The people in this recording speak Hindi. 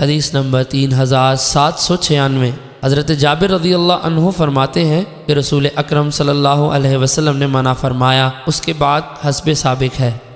हदीस नंबर तीन हज़ार सात सौ छियानवे हज़रत जाबिर रज़ी अल्लाह फरमाते हैं कि रसूल अकरम सल्लल्लाहु अलैहि वसल्लम ने मना फरमाया उसके बाद हसब सबक है